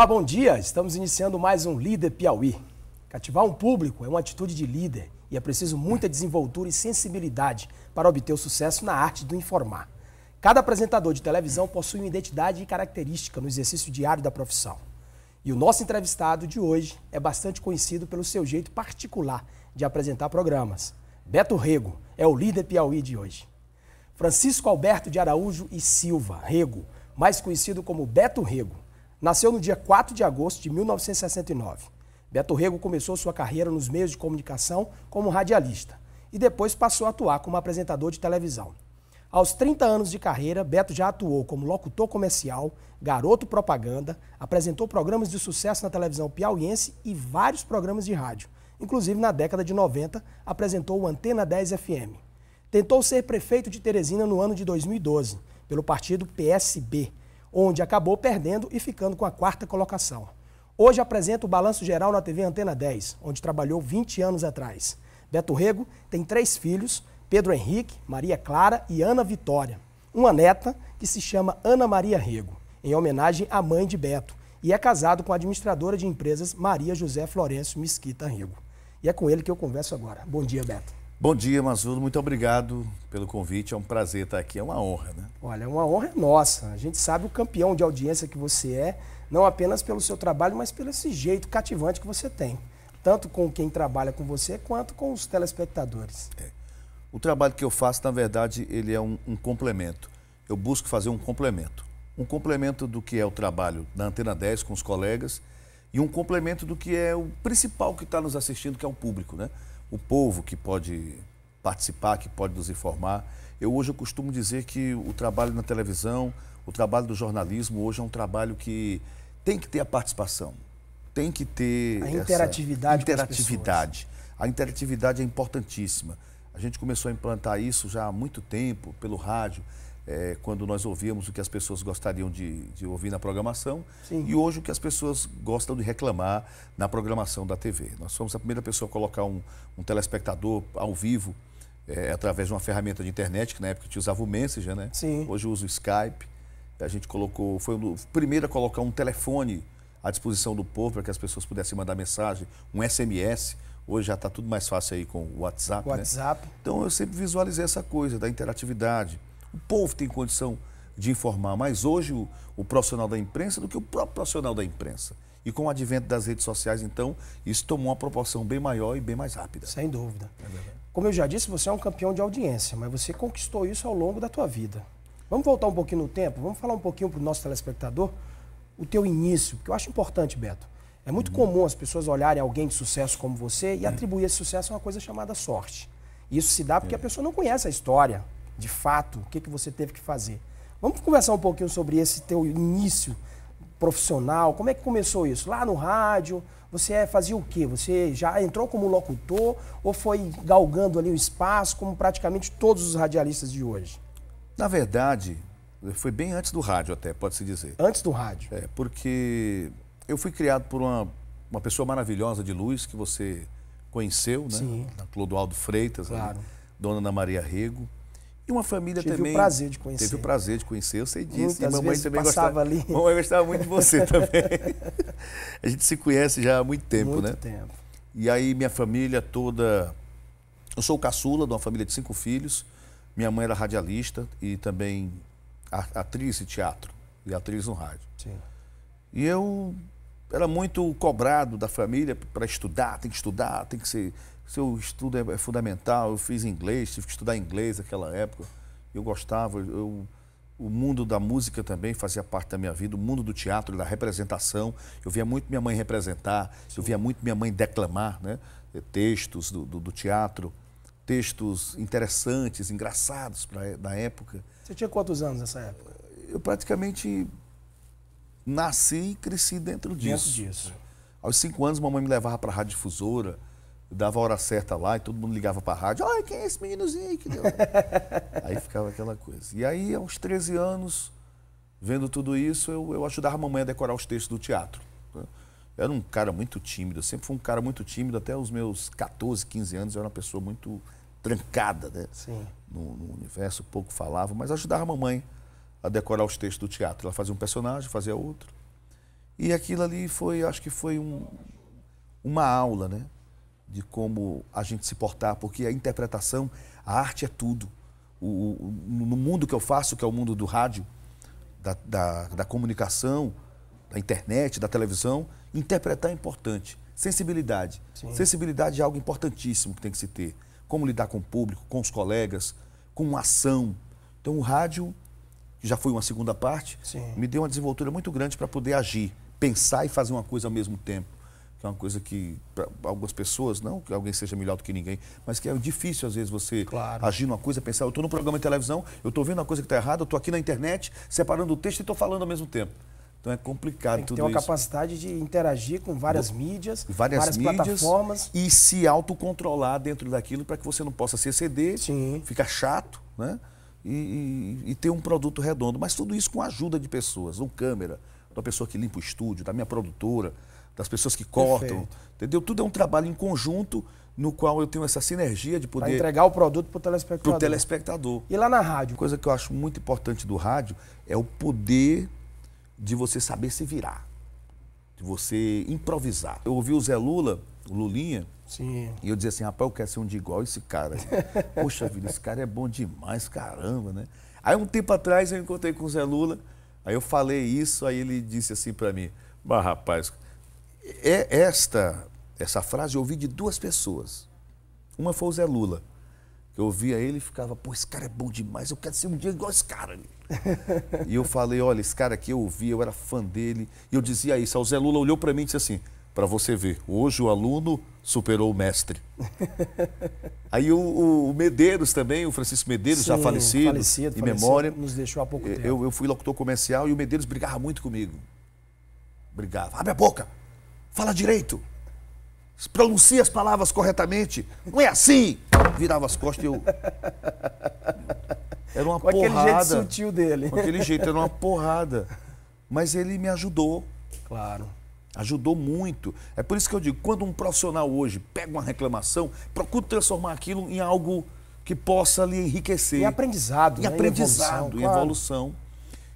Olá, bom dia! Estamos iniciando mais um Líder Piauí. Cativar um público é uma atitude de líder e é preciso muita desenvoltura e sensibilidade para obter o sucesso na arte do informar. Cada apresentador de televisão possui uma identidade e característica no exercício diário da profissão. E o nosso entrevistado de hoje é bastante conhecido pelo seu jeito particular de apresentar programas. Beto Rego é o líder Piauí de hoje. Francisco Alberto de Araújo e Silva Rego, mais conhecido como Beto Rego, Nasceu no dia 4 de agosto de 1969. Beto Rego começou sua carreira nos meios de comunicação como radialista e depois passou a atuar como apresentador de televisão. Aos 30 anos de carreira, Beto já atuou como locutor comercial, garoto propaganda, apresentou programas de sucesso na televisão piauiense e vários programas de rádio. Inclusive, na década de 90, apresentou o Antena 10 FM. Tentou ser prefeito de Teresina no ano de 2012, pelo partido PSB, onde acabou perdendo e ficando com a quarta colocação. Hoje apresenta o Balanço Geral na TV Antena 10, onde trabalhou 20 anos atrás. Beto Rego tem três filhos, Pedro Henrique, Maria Clara e Ana Vitória. Uma neta que se chama Ana Maria Rego, em homenagem à mãe de Beto, e é casado com a administradora de empresas Maria José Florencio Mesquita Rego. E é com ele que eu converso agora. Bom dia, Beto. Bom dia, Mazudo. Muito obrigado pelo convite. É um prazer estar aqui. É uma honra, né? Olha, uma honra é nossa. A gente sabe o campeão de audiência que você é, não apenas pelo seu trabalho, mas pelo esse jeito cativante que você tem. Tanto com quem trabalha com você, quanto com os telespectadores. É. O trabalho que eu faço, na verdade, ele é um, um complemento. Eu busco fazer um complemento. Um complemento do que é o trabalho da Antena 10 com os colegas e um complemento do que é o principal que está nos assistindo, que é o público, né? o povo que pode participar, que pode nos informar. Eu hoje eu costumo dizer que o trabalho na televisão, o trabalho do jornalismo hoje é um trabalho que tem que ter a participação, tem que ter a interatividade. interatividade. A interatividade é importantíssima. A gente começou a implantar isso já há muito tempo pelo rádio, é, quando nós ouvíamos o que as pessoas gostariam de, de ouvir na programação Sim. e hoje o que as pessoas gostam de reclamar na programação da TV. Nós fomos a primeira pessoa a colocar um, um telespectador ao vivo é, através de uma ferramenta de internet, que na época a gente usava o Messenger, né? Sim. Hoje eu uso o Skype. A gente colocou, foi o primeiro a colocar um telefone à disposição do povo para que as pessoas pudessem mandar mensagem, um SMS. Hoje já está tudo mais fácil aí com o WhatsApp. Né? WhatsApp. Né? Então eu sempre visualizei essa coisa da interatividade. O povo tem condição de informar mais hoje o, o profissional da imprensa do que o próprio profissional da imprensa. E com o advento das redes sociais, então, isso tomou uma proporção bem maior e bem mais rápida. Sem dúvida. É Como eu já disse, você é um campeão de audiência, mas você conquistou isso ao longo da tua vida. Vamos voltar um pouquinho no tempo, vamos falar um pouquinho para o nosso telespectador o teu início, que eu acho importante, Beto. É muito uhum. comum as pessoas olharem alguém de sucesso como você e é. atribuir esse sucesso a uma coisa chamada sorte. Isso se dá porque é. a pessoa não conhece a história, de fato, o que, que você teve que fazer. Vamos conversar um pouquinho sobre esse teu início profissional, como é que começou isso? Lá no rádio, você é, fazia o quê? Você já entrou como locutor ou foi galgando ali o espaço, como praticamente todos os radialistas de hoje? Na verdade, foi bem antes do rádio até, pode-se dizer. Antes do rádio? É, porque eu fui criado por uma, uma pessoa maravilhosa de luz que você conheceu, né? Sim. Clodoaldo Freitas, claro. ali, dona Ana Maria Rego. E uma família Tive também. Teve o prazer de conhecer. Teve o prazer de conhecer, eu sei disso. Muitas e mamãe vezes também gostava. Ali. Mamãe gostava muito de você também. a gente se conhece já há muito tempo, muito né? Muito tempo. E aí minha família toda. Eu sou o caçula de uma família de cinco filhos. Minha mãe era radialista e também atriz de teatro e atriz no rádio. Sim. E eu era muito cobrado da família para estudar, tem que estudar, tem que ser seu estudo é, é fundamental, eu fiz inglês, tive que estudar inglês naquela época. Eu gostava, eu, o mundo da música também fazia parte da minha vida, o mundo do teatro, da representação. Eu via muito minha mãe representar, Sim. eu via muito minha mãe declamar né? Eh, textos do, do, do teatro, textos interessantes, engraçados pra, é, da época. Você tinha quantos anos nessa época? Eu praticamente nasci e cresci dentro disso. Dentro disso. Aos cinco anos, mamãe me levava para a radiodifusora dava a hora certa lá e todo mundo ligava para a rádio. Olha, quem é esse meninozinho aí que deu? aí ficava aquela coisa. E aí, aos 13 anos, vendo tudo isso, eu, eu ajudava a mamãe a decorar os textos do teatro. Eu era um cara muito tímido, eu sempre fui um cara muito tímido, até os meus 14, 15 anos, eu era uma pessoa muito trancada, né? Sim. No, no universo, pouco falava, mas ajudava a mamãe a decorar os textos do teatro. Ela fazia um personagem, fazia outro. E aquilo ali foi, acho que foi um, uma aula, né? de como a gente se portar, porque a interpretação, a arte é tudo. O, o, no mundo que eu faço, que é o mundo do rádio, da, da, da comunicação, da internet, da televisão, interpretar é importante. Sensibilidade. Sim. Sensibilidade é algo importantíssimo que tem que se ter. Como lidar com o público, com os colegas, com ação. Então, o rádio, que já foi uma segunda parte, Sim. me deu uma desenvoltura muito grande para poder agir, pensar e fazer uma coisa ao mesmo tempo que é uma coisa que para algumas pessoas, não que alguém seja melhor do que ninguém, mas que é difícil às vezes você claro. agir numa coisa, pensar, eu estou num programa de televisão, eu estou vendo uma coisa que está errada, eu estou aqui na internet, separando o texto e estou falando ao mesmo tempo. Então é complicado Tem que tudo ter uma isso. capacidade de interagir com várias mídias, várias, várias mídias, plataformas. E se autocontrolar dentro daquilo para que você não possa se exceder, Sim. ficar chato, né? E, e, e, ter um produto redondo. Mas tudo isso com a ajuda de pessoas, um câmera, da pessoa que limpa o estúdio, da minha produtora, das pessoas que cortam. Perfeito. Entendeu? Tudo é um trabalho em conjunto no qual eu tenho essa sinergia de poder. Pra entregar o produto para o telespectador. Para o telespectador. E lá na rádio? coisa que eu acho muito importante do rádio é o poder de você saber se virar, de você improvisar. Eu ouvi o Zé Lula, o Lulinha, Sim. e eu dizia assim: rapaz, eu quero ser um de igual esse cara. Poxa vida, esse cara é bom demais, caramba, né? Aí um tempo atrás eu encontrei com o Zé Lula, aí eu falei isso, aí ele disse assim para mim: mas rapaz é esta essa frase eu ouvi de duas pessoas. Uma foi o Zé Lula, que eu ouvia ele e ficava, pô, esse cara é bom demais, eu quero ser um dia igual esse cara. e eu falei, olha, esse cara aqui eu ouvi, eu era fã dele. E eu dizia isso, o Zé Lula olhou para mim e disse assim, para você ver, hoje o aluno superou o mestre. Aí o, o, Medeiros também, o Francisco Medeiros, Sim, já falecido, falecido em falecido, memória. Nos deixou há pouco tempo. Eu, eu fui locutor comercial e o Medeiros brigava muito comigo. Brigava, abre a boca, Fala direito. Pronuncia as palavras corretamente. Não é assim. Virava as costas e eu. Era uma com porrada. aquele jeito sutil dele. Com aquele jeito, era uma porrada. Mas ele me ajudou. Claro. Ajudou muito. É por isso que eu digo, quando um profissional hoje pega uma reclamação, procura transformar aquilo em algo que possa lhe enriquecer. E aprendizado, e né? aprendizado, e evolução, claro. evolução.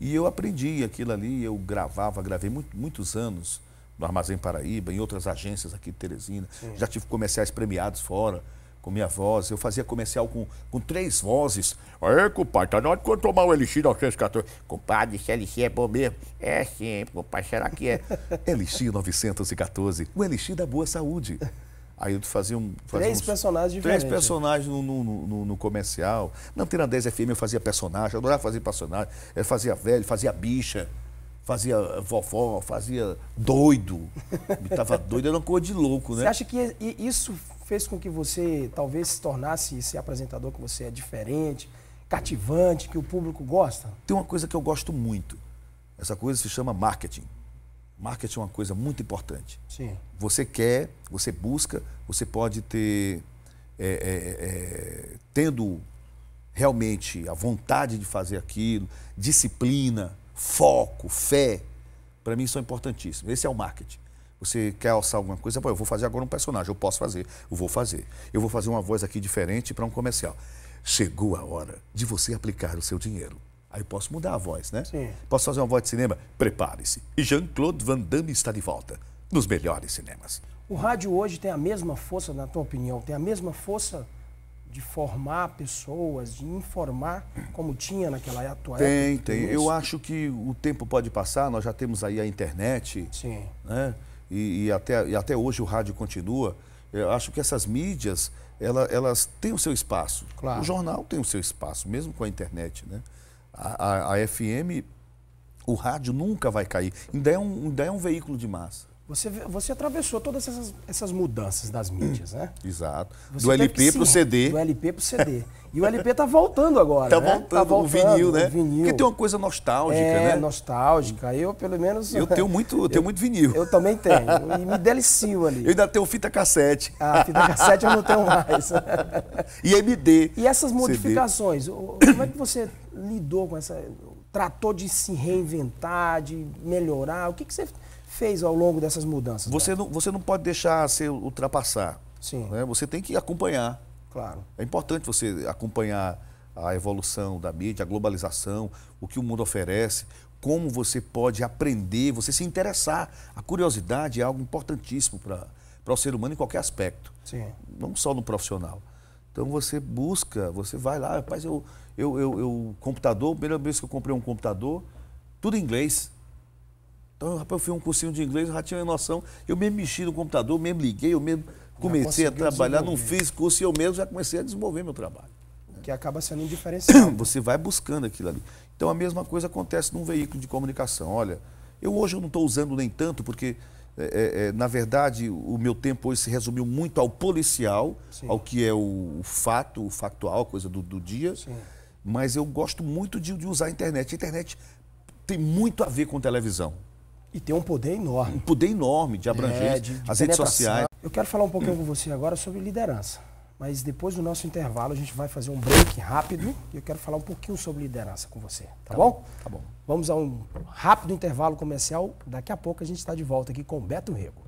E eu aprendi aquilo ali, eu gravava, gravei muito, muitos anos no Armazém Paraíba, em outras agências aqui de Teresina. Sim. Já tive comerciais premiados fora com minha voz. Eu fazia comercial com, com três vozes. Aí, é, compadre, tá na hora de eu tomar o Elixir 914. Compadre, esse Elixir é bom mesmo. É sim, compadre, será que é? Elixir 914, o Elixir da Boa Saúde. Aí eu fazia um. Fazia três uns, personagens diferentes. Três né? personagens no, no, no, no comercial. Na Antena 10 FM eu fazia personagem, eu adorava fazer personagem. Eu fazia velho, fazia bicha fazia vovó, fazia doido. Estava doido, era uma coisa de louco, né? Você acha que isso fez com que você talvez se tornasse esse apresentador que você é diferente, cativante, que o público gosta? Tem uma coisa que eu gosto muito. Essa coisa se chama marketing. Marketing é uma coisa muito importante. Sim. Você quer, você busca, você pode ter. É, é, é, tendo realmente a vontade de fazer aquilo, disciplina, foco, fé, para mim são importantíssimos. Esse é o marketing. Você quer alçar alguma coisa? Pô, eu vou fazer agora um personagem, eu posso fazer, eu vou fazer. Eu vou fazer uma voz aqui diferente para um comercial. Chegou a hora de você aplicar o seu dinheiro. Aí eu posso mudar a voz, né? Sim. Posso fazer uma voz de cinema? Prepare-se. E Jean-Claude Van Damme está de volta nos melhores cinemas. O rádio hoje tem a mesma força, na tua opinião, tem a mesma força de formar pessoas, de informar, como tinha naquela atual tem, época? Tem, tem. Eu acho que o tempo pode passar, nós já temos aí a internet. Sim. Né? E, e até, e até hoje o rádio continua. Eu acho que essas mídias, ela, elas têm o seu espaço. Claro. O jornal tem o seu espaço, mesmo com a internet, né? A, a, a FM, o rádio nunca vai cair. Ainda é um, ainda é um veículo de massa. Você, você atravessou todas essas, essas mudanças das mídias, né? Exato. Você do LP para o CD. Do LP para o CD. E o LP tá voltando agora, tá né? Voltando, tá voltando, o vinil, né? O vinil. Porque tem uma coisa nostálgica, é, né? nostálgica. Eu, pelo menos... Eu tenho muito, eu tenho muito vinil. Eu também tenho. E me delicio ali. Eu ainda tenho fita cassete. Ah, fita cassete eu não tenho mais. e MD. E essas modificações, CD. como é que você lidou com essa... Tratou de se reinventar, de melhorar? O que, que você fez ao longo dessas mudanças? Você, né? não, você não pode deixar se ultrapassar. Sim. Né? Você tem que acompanhar. Claro. É importante você acompanhar a evolução da mídia, a globalização, o que o mundo oferece, como você pode aprender, você se interessar. A curiosidade é algo importantíssimo para o ser humano em qualquer aspecto. Sim. Não só no profissional. Então você busca, você vai lá, rapaz, eu, eu, eu, eu computador, primeira vez que eu comprei um computador, tudo em inglês. Então, rapaz, eu fiz um cursinho de inglês, eu já tinha uma noção. Eu mesmo mexi no computador, mesmo liguei, eu mesmo comecei a trabalhar, não fiz curso e eu mesmo já comecei a desenvolver meu trabalho. Que acaba sendo diferencial. Você vai buscando aquilo ali. Então a mesma coisa acontece num veículo de comunicação. Olha, eu hoje eu não estou usando nem tanto, porque é, é, é, na verdade o meu tempo hoje se resumiu muito ao policial, Sim. ao que é o, o, fato, o factual, coisa do, do dia. Sim. Mas eu gosto muito de, de usar a internet. A internet tem muito a ver com televisão. E tem um poder enorme. Um poder enorme de abranger é, de, de as redes sociais. Eu quero falar um pouquinho hum. com você agora sobre liderança. Mas depois do nosso intervalo, a gente vai fazer um break rápido e eu quero falar um pouquinho sobre liderança com você, tá, tá bom? bom? Tá bom. Vamos a um rápido intervalo comercial. Daqui a pouco a gente está de volta aqui com o Beto Rego.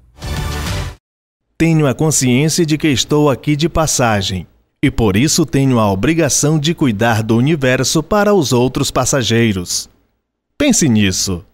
Tenho a consciência de que estou aqui de passagem e por isso tenho a obrigação de cuidar do universo para os outros passageiros. Pense nisso.